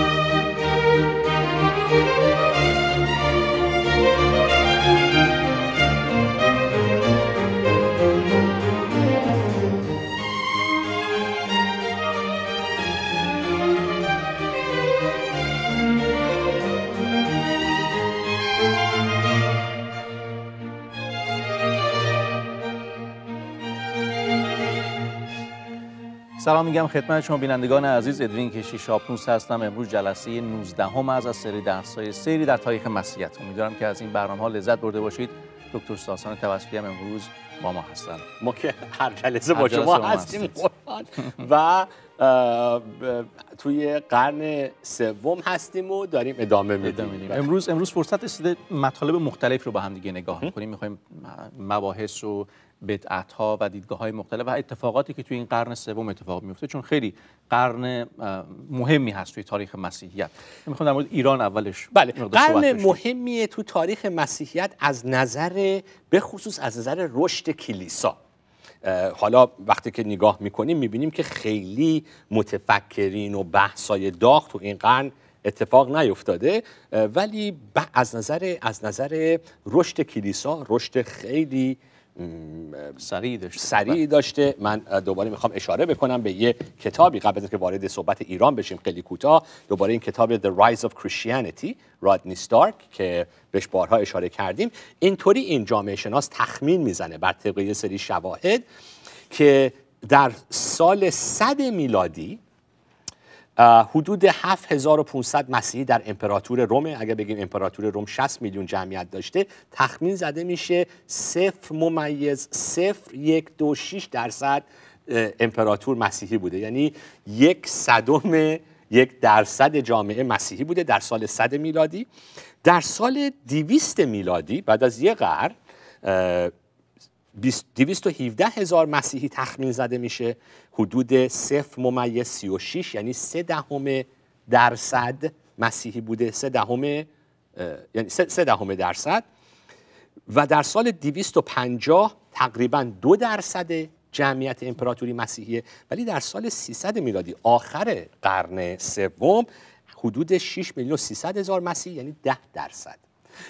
Thank you. سلام میگم خدمت شما بینندگان عزیز ادوین کشی شاپنوس هستم امروز جلسه 19 هم از از سری های سری در تاریخ مسیحیت امیدوارم که از این برنامه ها لذت برده باشید دکتر ساسان توسلی هم امروز با ما هستن ما که هر جلسه با شما هستیم و توی قرن سوم هستیم و داریم ادامه میدیم بله. امروز امروز فرصت است مطالب مختلف رو با هم دیگه نگاه میکنیم میخوایم مباحث و بدعت ها و دیدگاه های مختلف و اتفاقاتی که توی این قرن سوم اتفاق میفته چون خیلی قرن مهمی هست توی تاریخ مسیحیت میخوام در مورد ایران اولش بله قرن مهمیه تو تاریخ مسیحیت از نظر به خصوص از نظر رشد کلیسا حالا وقتی که نگاه میکنیم میبینیم که خیلی متفکرین و بحثای داغ تو این قرن اتفاق نیفتاده ولی از نظر از نظر رشد کلیسا رشد خیلی سریع داشته سریع داشته من دوباره میخوام اشاره بکنم به یه کتابی قبل از که وارد صحبت ایران بشیم خیلی کوتاه دوباره این کتاب The Rise of Christianity رادنی ستارک که بهش بارها اشاره کردیم اینطوری این جامعه شناس تخمین میزنه بر طبق یه سری شواهد که در سال صد میلادی حدود 7500 مسیحی در امپراتور روم اگر بگیم امپراتور روم 60 میلیون جمعیت داشته تخمین زده میشه صفر ممیز صفر یک دو شیش درصد امپراتور مسیحی بوده یعنی یک صدم یک درصد جامعه مسیحی بوده در سال 100 میلادی در سال 200 میلادی بعد از یه قرن 217 هزار مسیحی تخمین زده میشه حدود صفر ممیز 36 یعنی 3 دهم درصد مسیحی بوده 3 دهم یعنی 3 دهم درصد و در سال 250 تقریبا دو درصد جمعیت امپراتوری مسیحیه ولی در سال 300 میلادی آخر قرن سوم حدود 6 میلیون 300 هزار مسیحی یعنی 10 درصد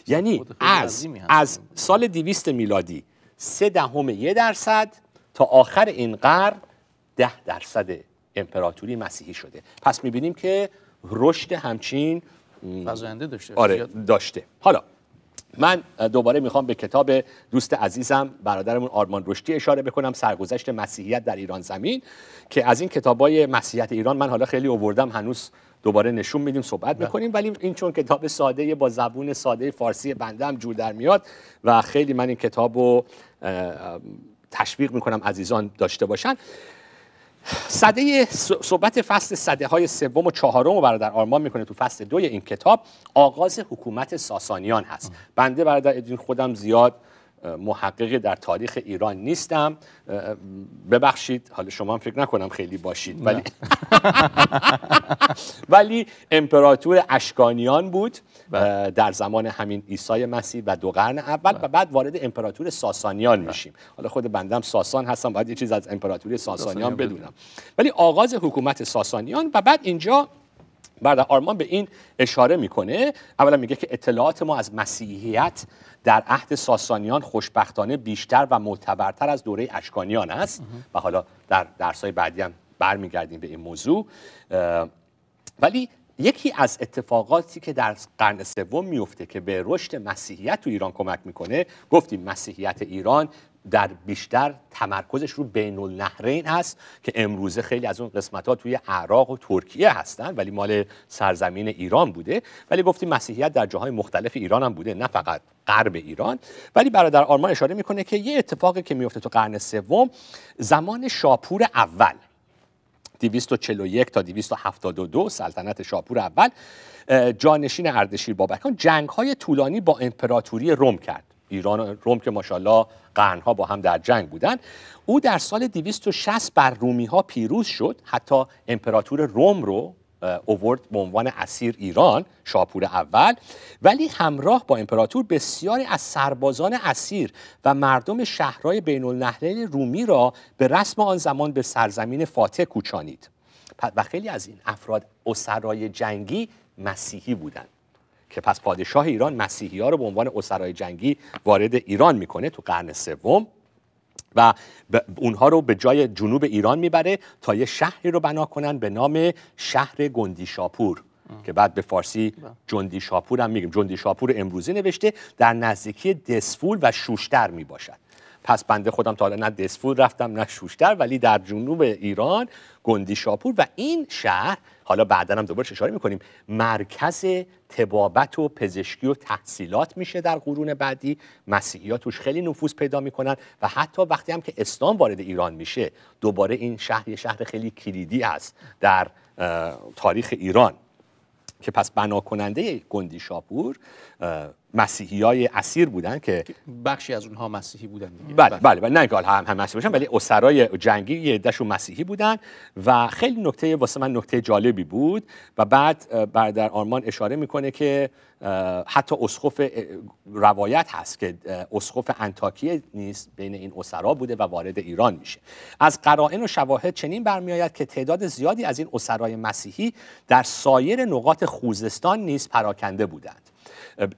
یعنی از از سال 200 میلادی سه دهم یه درصد تا آخر این قرن ده درصد امپراتوری مسیحی شده پس میبینیم که رشد همچین داشته آره داشته حالا من دوباره میخوام به کتاب دوست عزیزم برادرمون آرمان رشدی اشاره بکنم سرگذشت مسیحیت در ایران زمین که از این کتابای مسیحیت ایران من حالا خیلی اووردم هنوز دوباره نشون میدیم صحبت بله. میکنیم ولی این چون کتاب ساده با زبون ساده فارسی بنده هم جور در میاد و خیلی من این کتاب رو تشویق میکنم عزیزان داشته باشن صده صحبت فصل صده های سوم و چهارم رو برادر آرمان میکنه تو فصل دوی این کتاب آغاز حکومت ساسانیان هست بنده برادر ادین خودم زیاد محقق در تاریخ ایران نیستم ببخشید حالا شما هم فکر نکنم خیلی باشید ولی ولی امپراتور اشکانیان بود بله. در زمان همین عیسی مسیح و دو قرن اول بله. و بعد وارد امپراتور ساسانیان بله. میشیم حالا خود بندم ساسان هستم باید یه چیز از امپراتوری ساسانیان بدونم ولی آغاز حکومت ساسانیان و بعد اینجا بعد آرمان به این اشاره میکنه اولا میگه که اطلاعات ما از مسیحیت در عهد ساسانیان خوشبختانه بیشتر و معتبرتر از دوره اشکانیان است و حالا در درسای بعدی هم برمیگردیم به این موضوع ولی یکی از اتفاقاتی که در قرن سوم میفته که به رشد مسیحیت تو ایران کمک میکنه گفتیم مسیحیت ایران در بیشتر تمرکزش رو بین النهرین هست که امروزه خیلی از اون قسمت ها توی عراق و ترکیه هستن ولی مال سرزمین ایران بوده ولی گفتیم مسیحیت در جاهای مختلف ایران هم بوده نه فقط غرب ایران ولی برادر آرمان اشاره میکنه که یه اتفاقی که میفته تو قرن سوم زمان شاپور اول 241 تا 272 سلطنت شاپور اول جانشین اردشیر بابکان جنگ های طولانی با امپراتوری روم کرد ایران و روم که ماشاءالله قرنها با هم در جنگ بودن او در سال 260 بر رومی ها پیروز شد حتی امپراتور روم رو اوورد به عنوان اسیر ایران شاپور اول ولی همراه با امپراتور بسیاری از سربازان اسیر و مردم شهرهای بین النهرین رومی را به رسم آن زمان به سرزمین فاتح کوچانید و خیلی از این افراد اسرای جنگی مسیحی بودند که پس پادشاه ایران مسیحی ها رو به عنوان اسرای جنگی وارد ایران میکنه تو قرن سوم و اونها رو به جای جنوب ایران میبره تا یه شهری رو بنا کنن به نام شهر گندی شاپور که بعد به فارسی بله. جندی شاپور هم میگیم جندی شاپور امروزی نوشته در نزدیکی دسفول و شوشتر میباشد پس بنده خودم تا نه دسفول رفتم نه شوشتر ولی در جنوب ایران گندی شاپور و این شهر حالا بعدا هم دوباره اشاره میکنیم مرکز تبابت و پزشکی و تحصیلات میشه در قرون بعدی مسیحیات توش خیلی نفوذ پیدا میکنن و حتی وقتی هم که اسلام وارد ایران میشه دوباره این شهر یه شهر خیلی کلیدی است در تاریخ ایران که پس بنا کننده گندی شاپور مسیحی های اسیر بودن که بخشی از اونها مسیحی بودن بله،, بله بله, بله. نه هم هم مسیحی باشن ولی اسرای جنگی یه عدهشون مسیحی بودن و خیلی نکته واسه من نکته جالبی بود و بعد در آرمان اشاره میکنه که حتی اسخف روایت هست که اسخف انتاکیه نیست بین این اسرا بوده و وارد ایران میشه از قرائن و شواهد چنین برمیآید که تعداد زیادی از این اسرای مسیحی در سایر نقاط خوزستان نیز پراکنده بودند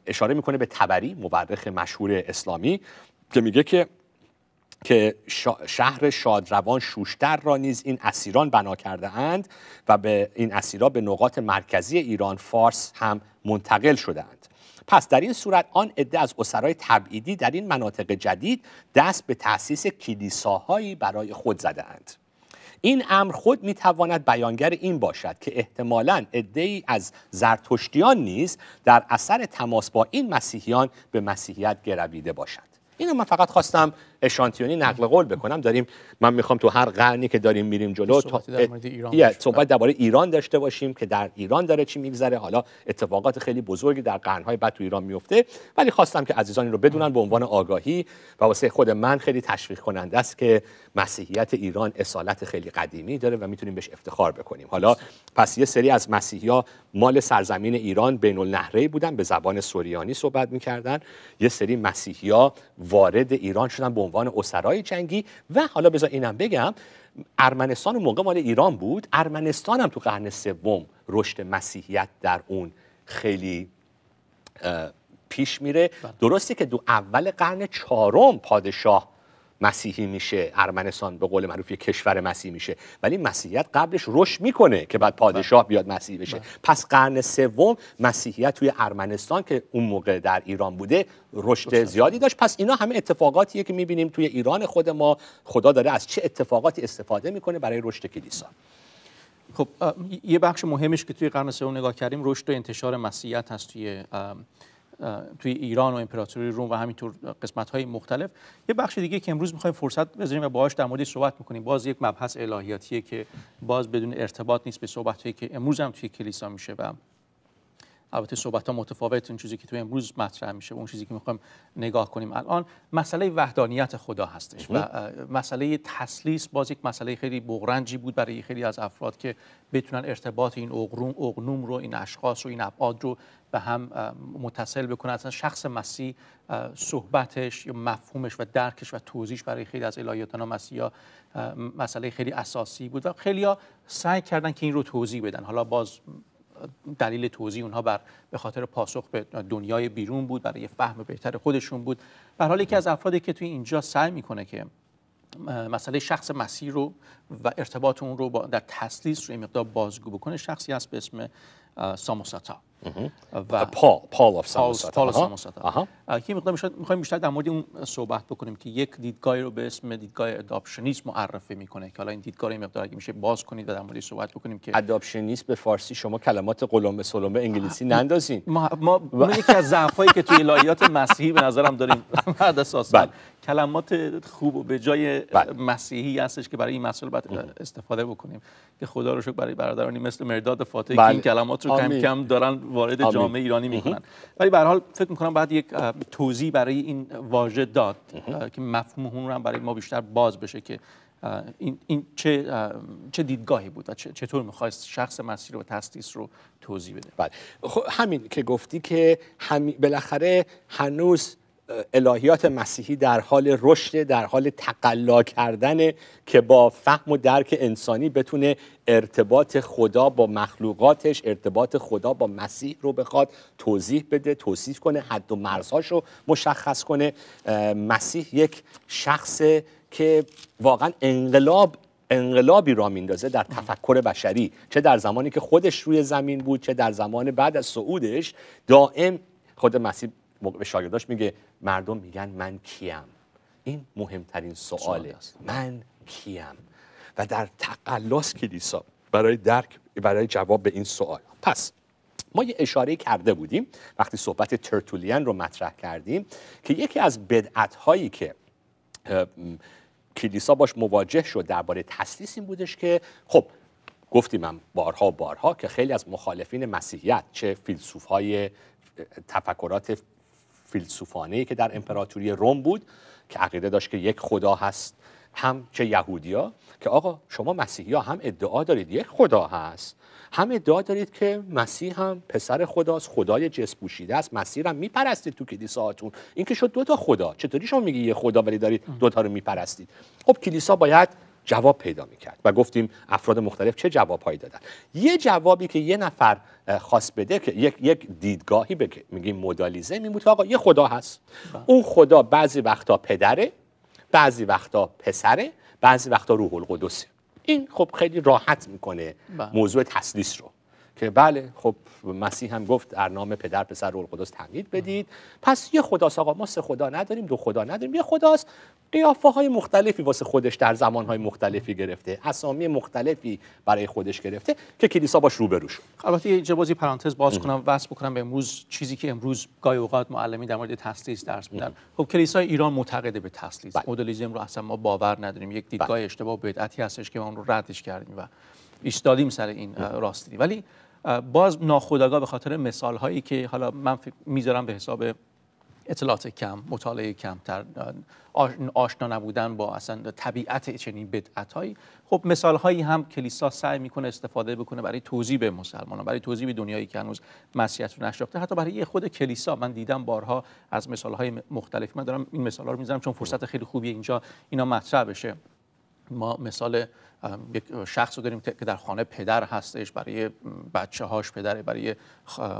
اشاره میکنه به تبری مورخ مشهور اسلامی که میگه که که شهر شادروان شوشتر را نیز این اسیران بنا کرده اند و به این اسیرا به نقاط مرکزی ایران فارس هم منتقل شدهاند پس در این صورت آن عده از اسرای تبعیدی در این مناطق جدید دست به تأسیس کلیساهایی برای خود زدهاند این امر خود میتواند بیانگر این باشد که احتمالا ای از زرتشتیان نیز در اثر تماس با این مسیحیان به مسیحیت گرویده باشد اینو من فقط خواستم اشانتیونی نقل قول بکنم داریم من میخوام تو هر قرنی که داریم میریم جلو صحبت صحبت درباره ایران داشته باشیم که در ایران داره چی میگذره حالا اتفاقات خیلی بزرگی در قرنهای بعد تو ایران میفته ولی خواستم که عزیزان این رو بدونن به عنوان آگاهی و واسه خود من خیلی تشویق کننده است که مسیحیت ایران اصالت خیلی قدیمی داره و میتونیم بهش افتخار بکنیم حالا پس یه سری از مسیحیا مال سرزمین ایران بین النهره‌ای بودن به زبان سوریانی صحبت میکردن یه سری مسیحیا وارد ایران شدن به عنوان اسرای جنگی و حالا بذار اینم بگم ارمنستان موقع مال ایران بود ارمنستان هم تو قرن سوم رشد مسیحیت در اون خیلی پیش میره بله. درسته که دو اول قرن چهارم پادشاه مسیحی میشه ارمنستان به قول معروف کشور مسیحی میشه ولی مسیحیت قبلش رشد میکنه که بعد پادشاه بیاد مسیحی بشه بله. پس قرن سوم مسیحیت توی ارمنستان که اون موقع در ایران بوده رشد زیادی داشت پس اینا همه اتفاقاتیه که میبینیم توی ایران خود ما خدا داره از چه اتفاقاتی استفاده میکنه برای رشد کلیسا خب یه بخش مهمش که توی قرن سوم نگاه کردیم رشد و انتشار مسیحیت هست توی توی ایران و امپراتوری روم و همینطور قسمت های مختلف یه بخش دیگه که امروز میخوایم فرصت بذاریم و باهاش در مورد صحبت میکنیم باز یک مبحث الهیاتیه که باز بدون ارتباط نیست به صحبت هایی که امروز هم توی کلیسا میشه و البته صحبت ها متفاوت اون چیزی که توی امروز مطرح میشه اون چیزی که میخوایم نگاه کنیم الان مسئله وحدانیت خدا هستش و مسئله تسلیس باز یک مسئله خیلی بغرنجی بود برای خیلی از افراد که بتونن ارتباط این اغنوم رو این اشخاص و این ابعاد رو به هم متصل بکنن اصلا شخص مسیح صحبتش یا مفهومش و درکش و توضیحش برای خیلی از الهیاتان مسیحا مسئله خیلی اساسی بود و خیلی سعی کردن که این رو توضیح بدن حالا باز دلیل توضیح اونها بر به خاطر پاسخ به دنیای بیرون بود برای فهم بهتر خودشون بود به حال یکی از افرادی که توی اینجا سعی میکنه که مسئله شخص مسیر رو و ارتباط اون رو با در تسلیس رو مقدار بازگو بکنه شخصی هست به اسم ساموساتا و پال پال اف ساموساتا پال ساموساتا که مقدار میخوایم بیشتر در مورد اون صحبت بکنیم که یک دیدگاهی رو به اسم دیدگاه اداپشنیسم معرفی میکنه که حالا این دیدگاه رو مقدار اگه میشه باز کنید و در مورد صحبت بکنیم که اداپشنیسم به فارسی شما کلمات قلم سلم انگلیسی نندازین ما ما یکی از ضعفایی که توی الهیات مسیحی به نظرم داریم بعد اساس بله. کلمات خوب و به جای بله. مسیحی هستش که برای این مسئله استفاده بکنیم که خدا رو شکر برای برادرانی مثل مرداد فاتحی بله. این کلمات رو کم کم دارن وارد جامعه ایرانی میکنن ولی به حال فکر میکنم باید یک توضیح برای این واژه داد که مفهوم اون رو هم برای ما بیشتر باز بشه که این, این چه, چه دیدگاهی بود و چطور میخواست شخص مسیر و تاسیس رو توضیح بده بله. خب همین که گفتی که بالاخره هنوز الهیات مسیحی در حال رشد در حال تقلا کردن که با فهم و درک انسانی بتونه ارتباط خدا با مخلوقاتش ارتباط خدا با مسیح رو بخواد توضیح بده توصیف کنه حد و مرزهاش رو مشخص کنه مسیح یک شخص که واقعا انقلاب انقلابی را میندازه در تفکر بشری چه در زمانی که خودش روی زمین بود چه در زمان بعد از صعودش دائم خود مسیح به شاگرداش میگه مردم میگن من کیم این مهمترین سواله من کیم و در تقلص کلیسا برای درک برای جواب به این سوال پس ما یه اشاره کرده بودیم وقتی صحبت ترتولیان رو مطرح کردیم که یکی از بدعت هایی که کلیسا باش مواجه شد درباره تسلیس این بودش که خب گفتیم هم بارها بارها که خیلی از مخالفین مسیحیت چه فیلسوف های تفکرات فیلسوفانه که در امپراتوری روم بود که عقیده داشت که یک خدا هست هم که یهودیا که آقا شما مسیحی ها هم ادعا دارید یک خدا هست هم ادعا دارید که مسیح هم پسر خداست خدای جس پوشیده است مسیح هم میپرستید تو کلیساهاتون این که شد دو تا خدا چطوری شما میگی یه خدا ولی دارید دو تا رو میپرستید خب کلیسا باید جواب پیدا میکرد و گفتیم افراد مختلف چه جوابهایی دادن یه جوابی که یه نفر خاص بده که یک, یک دیدگاهی بگه میگیم مدالیزه این بود آقا یه خدا هست بله. اون خدا بعضی وقتا پدره بعضی وقتا پسره بعضی وقتا روح القدسه این خب خیلی راحت میکنه بله. موضوع تسلیس رو که بله خب مسیح هم گفت در نام پدر پسر روح القدس تمدید بدید پس یه خداست آقا ما سه خدا نداریم دو خدا نداریم یه خداست قیافه های مختلفی واسه خودش در زمان های مختلفی گرفته اسامی مختلفی برای خودش گرفته که کلیسا باش روبرو شد البته یه جوازی پرانتز باز کنم واسه بکنم به امروز چیزی که امروز گاهی اوقات معلمی در مورد تسلیس درس میدن خب کلیسای ایران معتقده به تسلیس بله. مدلیزم رو اصلا ما باور نداریم یک دیدگاه بله. اشتباه بدعتی هستش که ما اون رو ردش کردیم و ایستادیم سر این راستی ولی باز ناخودآگاه به خاطر مثال هایی که حالا من میذارم به حساب اطلاعات کم مطالعه کمتر آشنا نبودن با اصلا طبیعت چنین بدعت هایی خب مثال هایی هم کلیسا سعی میکنه استفاده بکنه برای توضیح به مسلمانان برای توضیح به دنیایی که هنوز مسیحیت رو نشناخته حتی برای خود کلیسا من دیدم بارها از مثال های مختلف من دارم این مثال ها رو میذارم چون فرصت خیلی خوبی اینجا اینا مطرح بشه ما مثال یک شخص رو داریم که در خانه پدر هستش برای بچه هاش پدره برای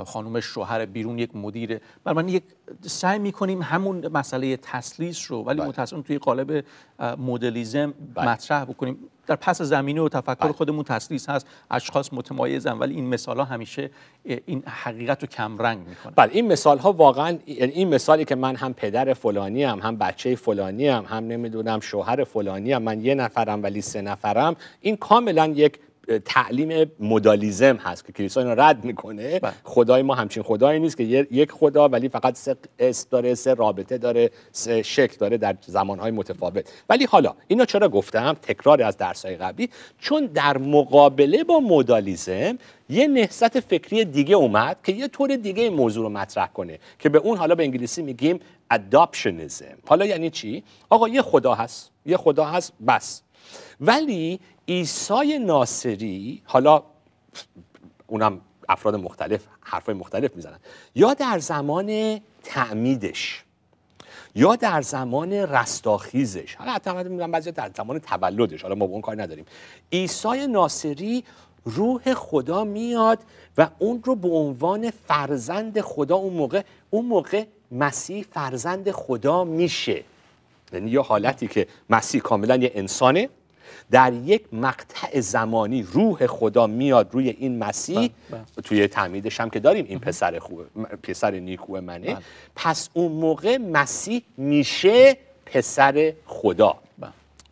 خانوم شوهر بیرون یک مدیره برای من یک سعی میکنیم همون مسئله تسلیس رو ولی بله. متأسفانه توی قالب مدلیزم بله. مطرح بکنیم در پس زمینه و تفکر خودمون تسلیس هست اشخاص متمایزن ولی این مثال ها همیشه این حقیقت رو کمرنگ میکنه بله این مثال ها واقعا یعنی این مثالی که من هم پدر فلانی هم هم بچه فلانی هم هم نمیدونم شوهر فلانی هم من یه نفرم ولی سه نفرم این کاملا یک تعلیم مدالیزم هست که کلیسا اینو رد میکنه بله. خدای ما همچین خدایی نیست که یک خدا ولی فقط سه اسم داره سه رابطه داره سه شکل داره در زمانهای متفاوت ولی حالا اینا چرا گفتم تکرار از های قبلی چون در مقابله با مدالیزم یه نهضت فکری دیگه اومد که یه طور دیگه موضوع رو مطرح کنه که به اون حالا به انگلیسی میگیم adoptionism حالا یعنی چی آقا یه خدا هست یه خدا هست بس ولی عیسی ناصری حالا اونم افراد مختلف حرفای مختلف میزنن یا در زمان تعمیدش یا در زمان رستاخیزش حالا حتی میگم بعضی در زمان تولدش حالا ما به اون کار نداریم عیسی ناصری روح خدا میاد و اون رو به عنوان فرزند خدا اون موقع اون موقع مسیح فرزند خدا میشه یعنی یه حالتی که مسیح کاملا یه انسانه در یک مقطع زمانی روح خدا میاد روی این مسیح بله، بله. توی تعمیدش هم که داریم این پسر خوبه پسر نیکو منه بله. پس اون موقع مسیح میشه پسر خدا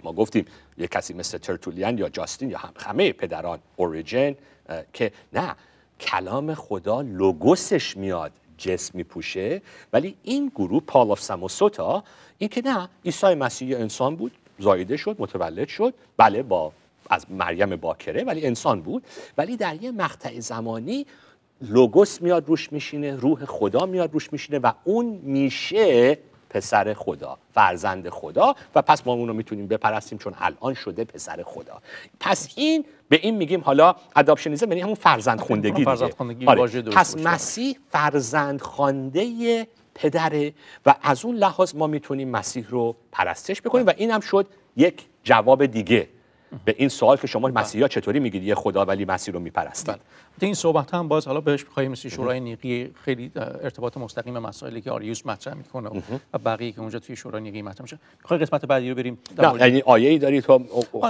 ما گفتیم یه کسی مثل ترتولیان یا جاستین یا هم همه پدران اوریجن که نه کلام خدا لوگوسش میاد جسم میپوشه ولی این گروه پال آف سموسوتا این که نه عیسی مسیح انسان بود زایده شد متولد شد بله با از مریم باکره ولی انسان بود ولی در یه مقطع زمانی لوگوس میاد روش میشینه روح خدا میاد روش میشینه و اون میشه پسر خدا فرزند خدا و پس ما اون رو میتونیم بپرستیم چون الان شده پسر خدا پس این به این میگیم حالا اداپشنیزم یعنی همون فرزند خب، یعنی خوندگی فرزند خوندگی آره. پس مسیح فرزند خانده پدره و از اون لحاظ ما میتونیم مسیح رو پرستش بکنیم و این هم شد یک جواب دیگه به این سوال که شما بله. مسیحا چطوری میگید یه خدا ولی مسیح رو میپرستید بله. این صحبت هم باز حالا بهش می‌خوایم مثل شورای نیقی خیلی ارتباط مستقیم مسائلی که آریوس مطرح میکنه و بقیه که اونجا توی شورای نیقی مطرح میشه می‌خوای قسمت بعدی رو بریم در یعنی آیه‌ای داری تو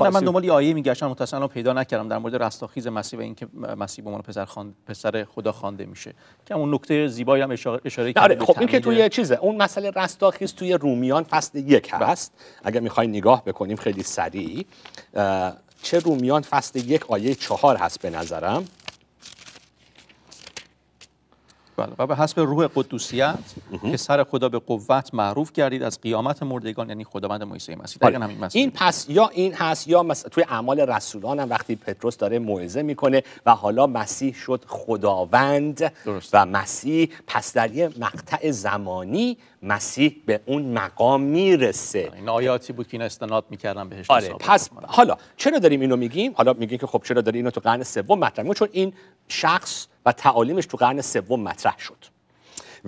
من من دنبال آیه میگشتم متأسفانه پیدا نکردم در مورد رستاخیز مسیح و اینکه مسیح به عنوان پسر خان... پسر خدا خوانده میشه که اون نکته زیبایی هم اشاره, اشاره آره خب این که توی چیزه اون مسئله رستاخیز توی رومیان فصل یک بله. هست اگر می‌خوای نگاه بکنیم خیلی سریع چه رومیان فصل یک آیه چهار هست به نظرم بله. و به حسب روح قدوسیت که سر خدا به قوت معروف کردید از قیامت مردگان یعنی خداوند موسی مسیح این پس یا این هست یا توی اعمال رسولان هم وقتی پتروس داره موعظه میکنه و حالا مسیح شد خداوند و مسیح پس در یه مقطع زمانی مسیح به اون مقام میرسه این آیاتی بود که اینا استناد میکردن بهش آره، پس حالا چرا داریم اینو میگیم حالا میگیم که خب چرا داری اینو تو قرن سوم مطرح چون این شخص و تعالیمش تو قرن سوم مطرح شد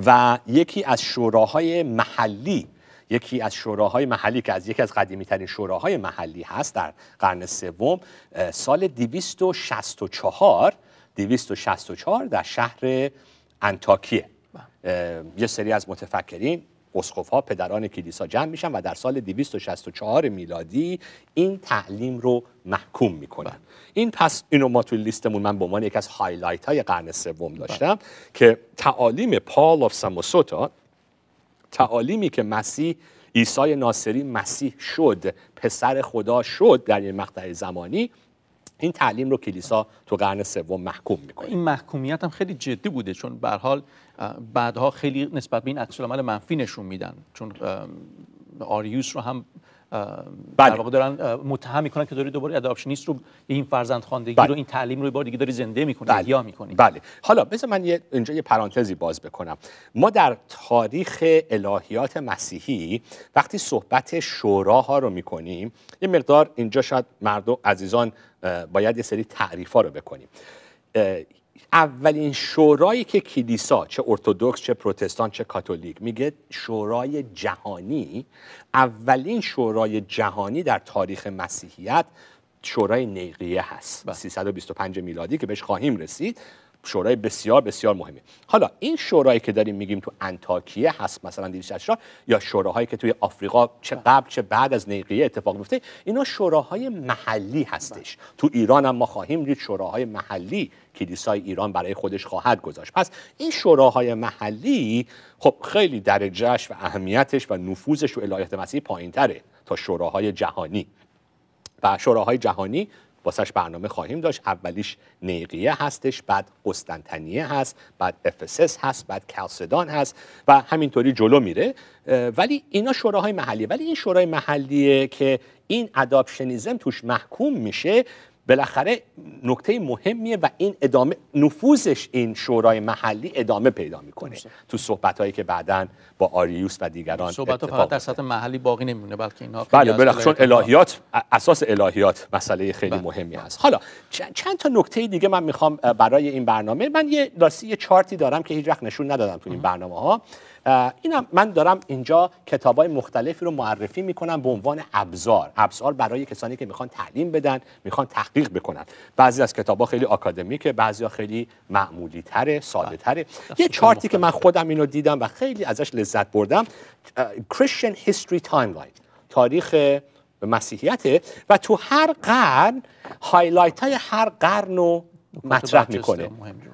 و یکی از شوراهای محلی یکی از شوراهای محلی که از یکی از قدیمی ترین شوراهای محلی هست در قرن سوم سال 264 264 در شهر انتاکیه بله. یه سری از متفکرین اسقف ها پدران کلیسا جمع میشن و در سال 264 میلادی این تعلیم رو محکوم میکنن این پس اینو ما توی لیستمون من به عنوان یکی از هایلایت های قرن سوم داشتم که تعالیم پال آف سموسوتا تعالیمی که مسیح عیسی ناصری مسیح شد پسر خدا شد در این مقطع زمانی این تعلیم رو کلیسا تو قرن سوم محکوم میکنه این محکومیت هم خیلی جدی بوده چون به حال بعدها خیلی نسبت به این عکس عمل منفی نشون میدن چون آریوس رو هم در بله. واقع دارن متهم میکنن که داری دوباره اداپشنیست رو این فرزند خواندگی بله. رو این تعلیم رو بار دیگه داری زنده میکنی بله. یا میکنی بله حالا بذار من اینجا یه پرانتزی باز بکنم ما در تاریخ الهیات مسیحی وقتی صحبت شوراها رو میکنیم یه مقدار اینجا شاید مردم عزیزان باید یه سری تعریفا رو بکنیم اولین شورایی که کلیسا چه ارتودکس چه پروتستان چه کاتولیک میگه شورای جهانی اولین شورای جهانی در تاریخ مسیحیت شورای نیقیه هست 325 بله. میلادی که بهش خواهیم رسید شورای بسیار بسیار مهمی حالا این شورایی که داریم میگیم تو انتاکیه هست مثلا 280 یا شوراهایی که توی آفریقا چه بله. قبل چه بعد از نیقیه اتفاق میفته اینا شوراهای محلی هستش بله. تو ایران هم ما خواهیم دید شوراهای محلی کلیسای ایران برای خودش خواهد گذاشت پس این شوراهای محلی خب خیلی درجهش و اهمیتش و نفوذش و الهیات مسیح پایینتره تا شوراهای جهانی و شوراهای جهانی واسش برنامه خواهیم داشت اولیش نیقیه هستش بعد قسطنطنیه هست بعد افسس هست بعد کلسدان هست و همینطوری جلو میره ولی اینا شوراهای محلیه ولی این شورای محلیه که این ادابشنیزم توش محکوم میشه بالاخره نکته مهمیه و این ادامه نفوذش این شورای محلی ادامه پیدا میکنه تو صحبت هایی که بعدا با آریوس و دیگران صحبت فقط در سطح محلی باقی نمیمونه بلکه اینها بله بله چون الهیات اساس الهیات مسئله خیلی بله. مهمی هست حالا چند تا نکته دیگه من میخوام برای این برنامه من یه راستی یه چارتی دارم که هیچ وقت نشون ندادم تو این برنامه ها اینم من دارم اینجا کتاب های مختلفی رو معرفی میکنم به عنوان ابزار ابزار برای کسانی که میخوان تعلیم بدن میخوان تحقیق بکنن بعضی از کتاب ها خیلی آکادمیکه بعضی ها خیلی معمولی تره ساده تره بله. یه چارتی که من خودم اینو دیدم و خیلی ازش لذت بردم Christian History Timeline تاریخ مسیحیته و تو هر قرن هایلایت های هر قرن رو مطرح میکنه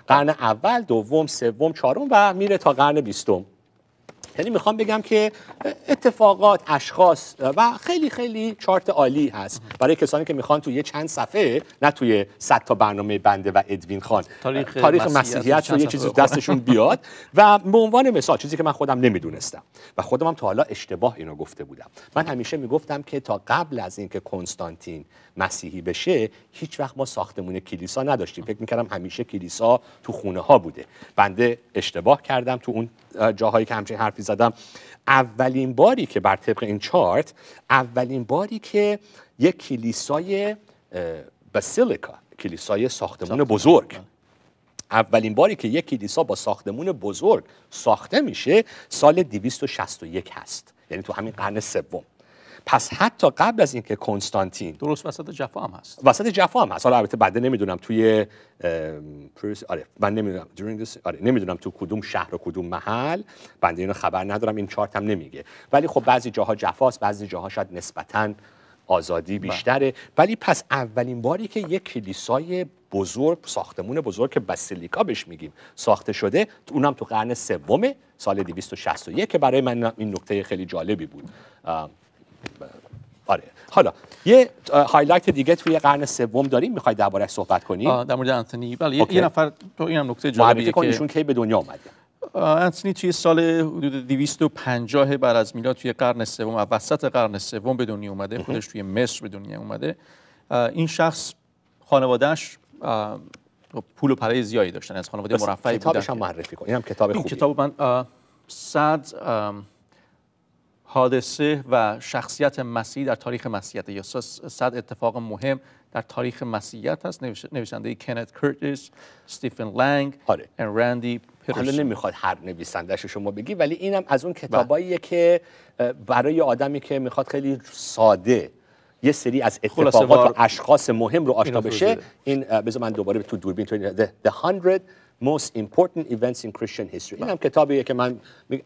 قرن اول دوم سوم چهارم و میره تا قرن بیستم یعنی میخوام بگم که اتفاقات اشخاص و خیلی خیلی چارت عالی هست برای کسانی که میخوان توی چند صفحه نه توی 100 تا برنامه بنده و ادوین خان تاریخ, تاریخ مسیحیت رو یه چیزی دستشون بیاد و به عنوان مثال چیزی که من خودم نمیدونستم و خودم هم تا حالا اشتباه اینو گفته بودم من همیشه میگفتم که تا قبل از اینکه کنستانتین مسیحی بشه هیچ وقت ما ساختمون کلیسا نداشتیم فکر میکردم همیشه کلیسا تو خونه ها بوده بنده اشتباه کردم تو اون جاهایی که همچنین حرفی زدم اولین باری که بر طبق این چارت اولین باری که یک کلیسای باسیلیکا کلیسای ساختمون بزرگ اولین باری که یک کلیسا با ساختمون بزرگ ساخته میشه سال 261 هست یعنی تو همین قرن سوم پس حتی قبل از اینکه کنستانتین درست وسط جفا هم هست وسط جفا هم هست حالا البته بعد نمیدونم توی پروس آره من نمیدونم this... آره نمیدونم تو کدوم شهر و کدوم محل بنده اینو خبر ندارم این چارت هم نمیگه ولی خب بعضی جاها است بعضی جاها شاید نسبتا آزادی بله. بیشتره ولی پس اولین باری که یک کلیسای بزرگ ساختمون بزرگ که بسیلیکا بهش میگیم ساخته شده اونم تو قرن سوم سال 261 که برای من این نکته خیلی جالبی بود آره حالا یه هایلایت دیگه توی قرن سوم داریم میخوای درباره صحبت کنی در مورد انتونی بله اوکی. یه نفر تو اینم نکته جالبیه که کی به دنیا اومد انتونی توی سال حدود 250 بعد از میلاد توی قرن سوم و وسط قرن سوم به دنیا اومده خودش توی مصر به دنیا اومده این شخص خانوادهش پول و پره زیادی داشتن از خانواده مرفعی بودن کتابش هم معرفی کن کتاب خوبی. این کتاب من صد حادثه و شخصیت مسیح در تاریخ مسیحیت یا صد اتفاق مهم در تاریخ مسیحیت هست نویسنده کنت کرتیس استیفن لنگ آره. رندی حالا نمیخواد هر نویسندهش شما بگی ولی اینم از اون بله. کتاباییه که برای آدمی که میخواد خیلی ساده یه سری از اتفاقات و اشخاص مهم رو آشنا بشه این بذار من دوباره تو دوربین تو The 100 most important events in Christian history این هم کتابیه که من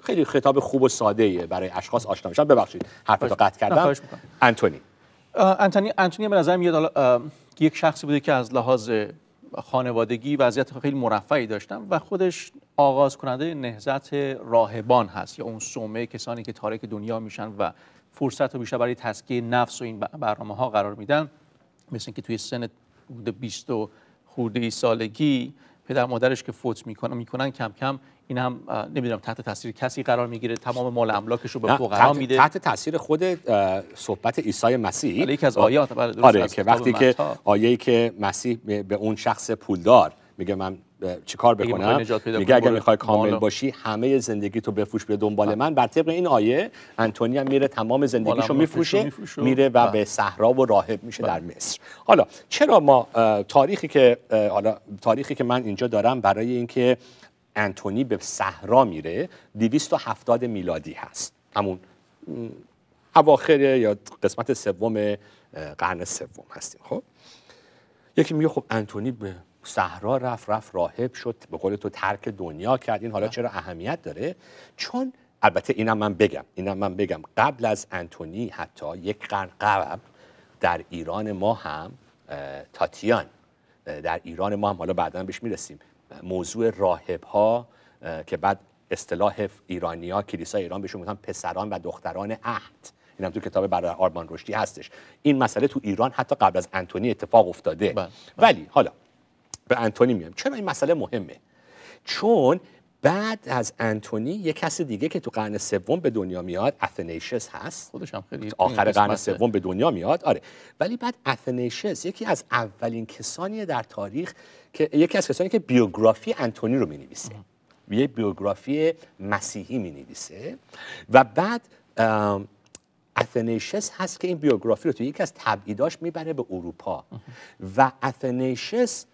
خیلی خطاب خوب و ساده ای برای اشخاص آشنا میشن ببخشید حرفتو قطع کردم انتونی انتونی انتونی به نظر میاد یک شخصی بوده که از لحاظ خانوادگی وضعیت خیلی مرفعی داشتن و خودش آغاز کننده نهزت راهبان هست یا اون سومه کسانی که تاریک دنیا میشن و فرصت رو بیشتر برای تسکیه نفس و این برنامه ها قرار میدن مثل که توی سن 20 خورده سالگی پدر مادرش که فوت میکنن میکنن کم کم این هم نمیدونم تحت تاثیر کسی قرار میگیره تمام مال املاکش رو به فقرا میده تحت تاثیر خود صحبت عیسی مسیح یکی از آیات آره, آره، که وقتی که ای که مسیح به اون شخص پولدار میگه من چیکار بکنم میگه اگر میخوای کامل باشی همه زندگی تو بفروش به دنبال من بر طبق این آیه انتونی هم میره تمام زندگیشو میفروشه میره و بله. به صحرا و راهب میشه در بله. مصر حالا چرا ما تاریخی که حالا تاریخی که من اینجا دارم برای اینکه انتونی به صحرا میره 270 میلادی هست همون اواخر یا قسمت سوم قرن سوم هستیم خب یکی میگه خب انتونی به صحرا رفت رفت راهب شد به قول تو ترک دنیا کرد این حالا چرا اهمیت داره چون البته اینم من بگم اینم من بگم قبل از انتونی حتی یک قرن قبل در ایران ما هم تاتیان در ایران ما هم حالا بعدا بهش میرسیم موضوع راهب ها که بعد اصطلاح ایرانی ها کلیسا ایران بهشون میگن پسران و دختران عهد این هم تو کتاب برادر آرمان رشدی هستش این مسئله تو ایران حتی قبل از انتونی اتفاق افتاده بله، بله. ولی حالا به انتونی میام چرا این مسئله مهمه چون بعد از انتونی یه کس دیگه که تو قرن سوم به دنیا میاد اثنیشس هست خودش هم خیلی آخر قرن سوم به دنیا میاد آره ولی بعد اثنیشس یکی از اولین کسانی در تاریخ که یکی از کسانی که بیوگرافی انتونی رو مینویسه یه بیوگرافی مسیحی مینویسه و بعد اثنیشس هست که این بیوگرافی رو توی یکی از تبعیداش میبره به اروپا و اثنیشس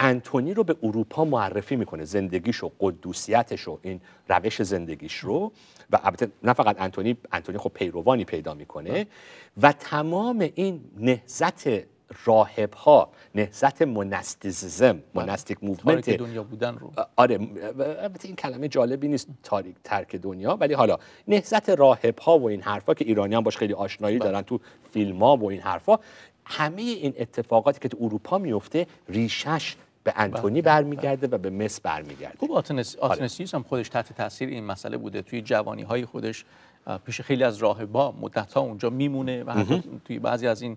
انتونی رو به اروپا معرفی میکنه زندگیش و قدوسیتش و این روش زندگیش رو و البته نه فقط انتونی انتونی خب پیروانی پیدا میکنه بله. و تمام این نهزت راهب ها نهزت منستیزم منستیک موومنت دنیا بودن رو آره البته این کلمه جالبی نیست تاریک ترک دنیا ولی حالا نهزت راهب ها و این حرفا که ایرانیان باش خیلی آشنایی بله. دارن تو فیلم ها و این حرفا همه این اتفاقاتی که تو اروپا میفته ریشش به انتونی بله، بله، برمیگرده بله. و به مس برمیگرده خب آتنس آره. هم خودش تحت تاثیر این مسئله بوده توی جوانی های خودش پیش خیلی از راهبا مدت ها اونجا میمونه و توی بعضی از این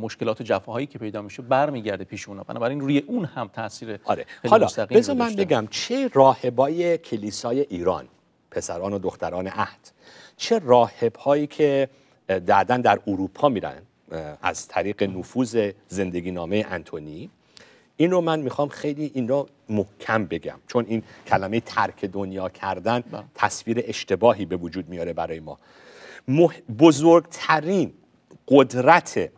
مشکلات جفاهایی که پیدا میشه برمیگرده پیش اونا بنابراین روی اون هم تاثیر آره. حالا بذار من بگم چه راهبای کلیسای ایران پسران و دختران عهد چه راهب هایی که دردن در اروپا میرن از طریق نفوذ زندگی نامه انتونی این رو من میخوام خیلی این رو محکم بگم چون این کلمه ترک دنیا کردن تصویر اشتباهی به وجود میاره برای ما بزرگترین قدرت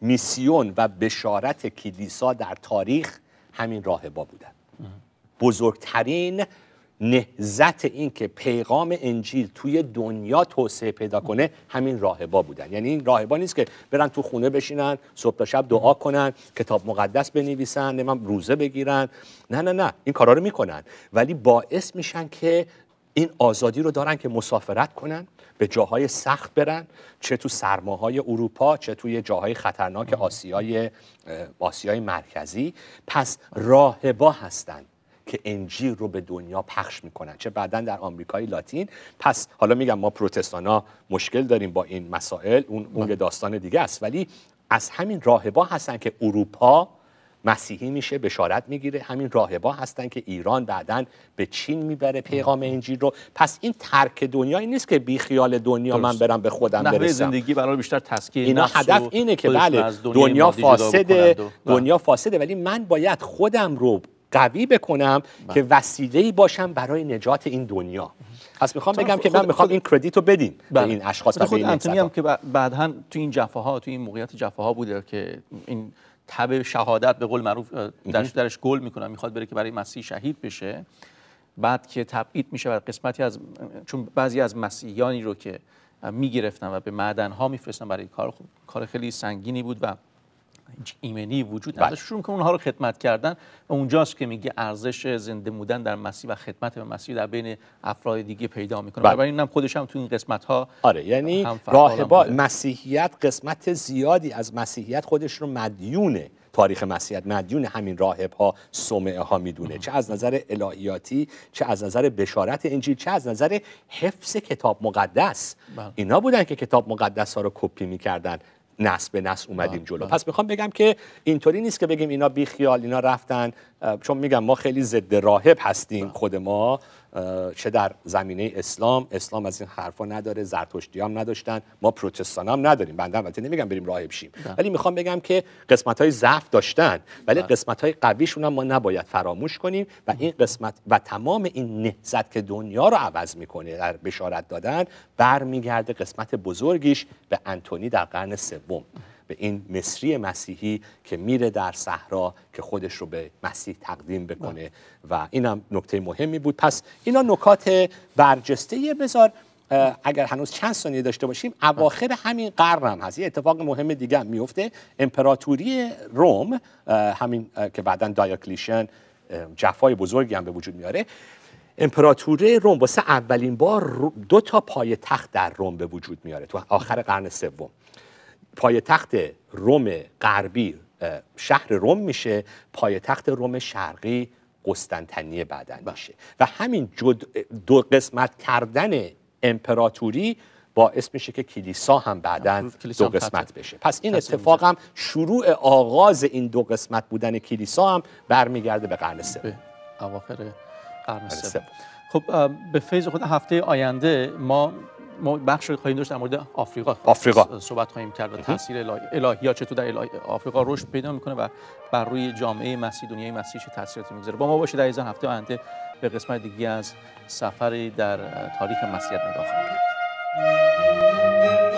میسیون و بشارت کلیسا در تاریخ همین راهبا بودن بزرگترین نهزت این که پیغام انجیل توی دنیا توسعه پیدا کنه همین راهبا بودن یعنی این راهبا نیست که برن تو خونه بشینن صبح تا شب دعا کنن کتاب مقدس بنویسن نمیم روزه بگیرن نه نه نه این کارا رو میکنن ولی باعث میشن که این آزادی رو دارن که مسافرت کنن به جاهای سخت برن چه تو سرماهای اروپا چه توی جاهای خطرناک آسیای آسیای مرکزی پس راهبا هستند که انجیل رو به دنیا پخش میکنن چه بعدا در آمریکای لاتین پس حالا میگم ما پروتستانا مشکل داریم با این مسائل اون بله. اون داستان دیگه است ولی از همین راهبا هستن که اروپا مسیحی میشه بشارت میگیره همین راهبا هستن که ایران بعدا به چین میبره پیغام انجیل بله. رو پس این ترک دنیایی نیست که بی خیال دنیا من برم به خودم نحوه زندگی برای بیشتر تسکیه اینا هدف اینه که بله دنیا, دنیا فاسده دنیا بله. فاسده ولی من باید خودم رو قوی بکنم بله. که وسیله باشم برای نجات این دنیا پس میخوام بگم که من میخوام این کردیت رو بدیم بله. به این اشخاص و خود انتونی هم که بعدا تو این ها تو این موقعیت ها بوده که این تب شهادت به قول معروف درش درش گل میکنم میخواد بره که برای مسیح شهید بشه بعد که تبعید میشه و قسمتی از چون بعضی از مسیحیانی رو که میگرفتن و به معدن ها میفرستن برای کار کار خیلی سنگینی بود و ایمنی وجود بله. نداره شروع که اونها رو خدمت کردن و اونجاست که میگه ارزش زنده بودن در مسیح و خدمت به مسیح در بین افراد دیگه پیدا میکنه برای بله. اینم خودش هم تو این قسمت ها آره یعنی راهبا مسیحیت قسمت زیادی از مسیحیت خودش رو مدیونه تاریخ مسیحیت مدیون همین راهب ها سومعه ها میدونه چه از نظر الهیاتی چه از نظر بشارت انجیل چه از نظر حفظ کتاب مقدس بله. اینا بودن که کتاب مقدس ها رو کپی میکردن نسل به نسل اومدیم جلو پس میخوام بگم که اینطوری نیست که بگیم اینا بیخیال اینا رفتن چون میگم ما خیلی ضد راهب هستیم خود ما چه در زمینه اسلام اسلام از این حرفا نداره زرتشتی هم نداشتن ما پروتستان هم نداریم بنده البته نمیگم بریم راهب شیم ولی میخوام بگم که قسمت های ضعف داشتن ولی قسمت های قویشون هم ما نباید فراموش کنیم و این قسمت و تمام این نهضت که دنیا رو عوض میکنه در بشارت دادن برمیگرده قسمت بزرگیش به انتونی در قرن سوم به این مصری مسیحی که میره در صحرا که خودش رو به مسیح تقدیم بکنه و هم نکته مهمی بود پس اینا نکات برجسته بذار اگر هنوز چند ثانیه داشته باشیم اواخر همین قرن هم هست یه اتفاق مهم دیگه هم میفته امپراتوری روم همین که بعدا دایاکلیشن جفای بزرگی هم به وجود میاره امپراتوری روم واسه اولین بار دو تا تخت در روم به وجود میاره تو آخر قرن سوم پایتخت روم غربی شهر روم میشه پایتخت روم شرقی قسطنطنیه بعدن بله. میشه و همین جد دو قسمت کردن امپراتوری باعث میشه که کلیسا هم بعدا دو قسمت بشه پس این اتفاق هم شروع آغاز این دو قسمت بودن کلیسا هم برمیگرده به قرن سوم اواخر قرن خب به فیض خود هفته آینده ما ما بخش خواهیم داشت در مورد آفریقا آفریقا صحبت خواهیم کرد و تاثیر الهی الهیات چطور در آفریقا رشد پیدا میکنه و بر روی جامعه مسیح دنیای مسیح چه تاثیراتی میگذاره با ما باشید این هفته آینده به قسمت دیگه از سفری در تاریخ مسیحیت نگاه خواهیم